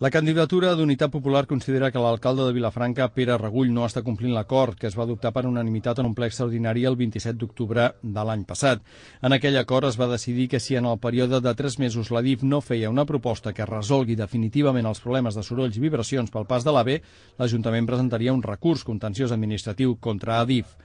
La candidatura d'Unitat Popular considera que l'alcalde de Vilafranca, Pere Regull, no està complint l'acord que es va adoptar per unanimitat en un ple extraordinari el 27 d'octubre de l'any passat. En aquell acord es va decidir que si en el període de tres mesos la DIF no feia una proposta que resolgui definitivament els problemes de sorolls i vibracions pel pas de l'AVE, l'Ajuntament presentaria un recurs contenciós administratiu contra ADIF.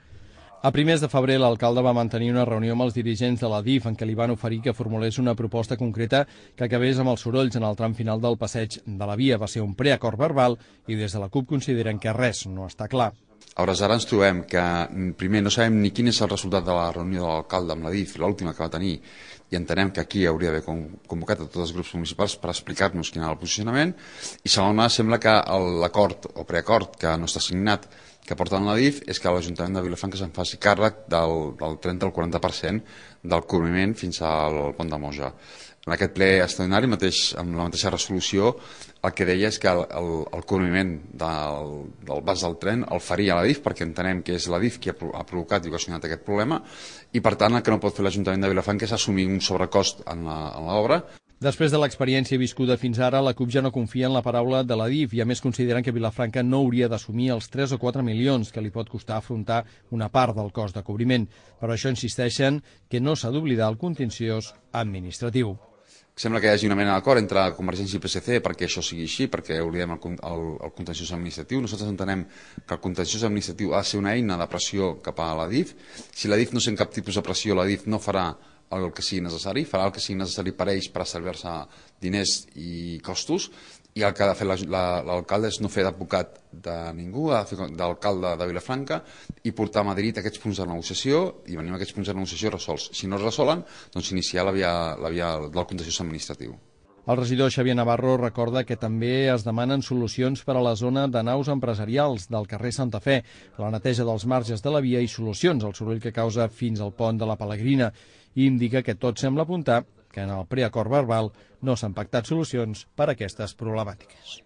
A primers de febrer, l'alcalde va mantenir una reunió amb els dirigents de la DIF en què li van oferir que formulés una proposta concreta que acabés amb els sorolls en el tram final del passeig de la via. Va ser un preacord verbal i des de la CUP consideren que res no està clar. A hores d'ara ens trobem que, mm, primer, no sabem ni quin és el resultat de la reunió de l'alcalde amb la DIF, l'última que va tenir, i entenem que aquí hauria d'haver convocat a tots els grups municipals per explicar-nos quin era el posicionament, i segona, sembla que l'acord o preacord que no està signat que porten DIF és que l'Ajuntament de Vilafranca se'n faci càrrec del, del 30 al 40% del cobriment fins al pont de Moja. En aquest ple extraordinari, mateix, amb la mateixa resolució, el que deia és que el, el, el cobriment del, del bas del tren el faria la DIF, perquè entenem que és la DIF qui ha, ha provocat i ocasionat aquest problema, i per tant el que no pot fer l'Ajuntament de Vilafranca és assumir un sobrecost en l'obra. Després de l'experiència viscuda fins ara, la CUP ja no confia en la paraula de la DIF i a més consideren que Vilafranca no hauria d'assumir els 3 o 4 milions que li pot costar afrontar una part del cost de cobriment. Per això insisteixen que no s'ha d'oblidar el contenciós administratiu. Sembla que hi hagi una mena d'acord entre Convergència i PSC perquè això sigui així, perquè oblidem el, el, el contenciós administratiu. Nosaltres entenem que el contenciós administratiu ha de ser una eina de pressió cap a la DIF. Si la DIF no sent cap tipus de pressió, la DIF no farà el que sigui necessari, farà el que sigui necessari per ells per servir se diners i costos, i el que ha de fer l'alcalde la, és no fer d'advocat de ningú, ha de fer d'alcalde de Vilafranca i portar a Madrid aquests punts de negociació i venim aquests punts de negociació resolts. Si no es resolen, doncs iniciar la via, la via del contenciós administratiu. El regidor Xavier Navarro recorda que també es demanen solucions per a la zona de naus empresarials del carrer Santa Fe, la neteja dels marges de la via i solucions al soroll que causa fins al pont de la Pelegrina i indica que tot sembla apuntar que en el preacord verbal no s'han pactat solucions per a aquestes problemàtiques.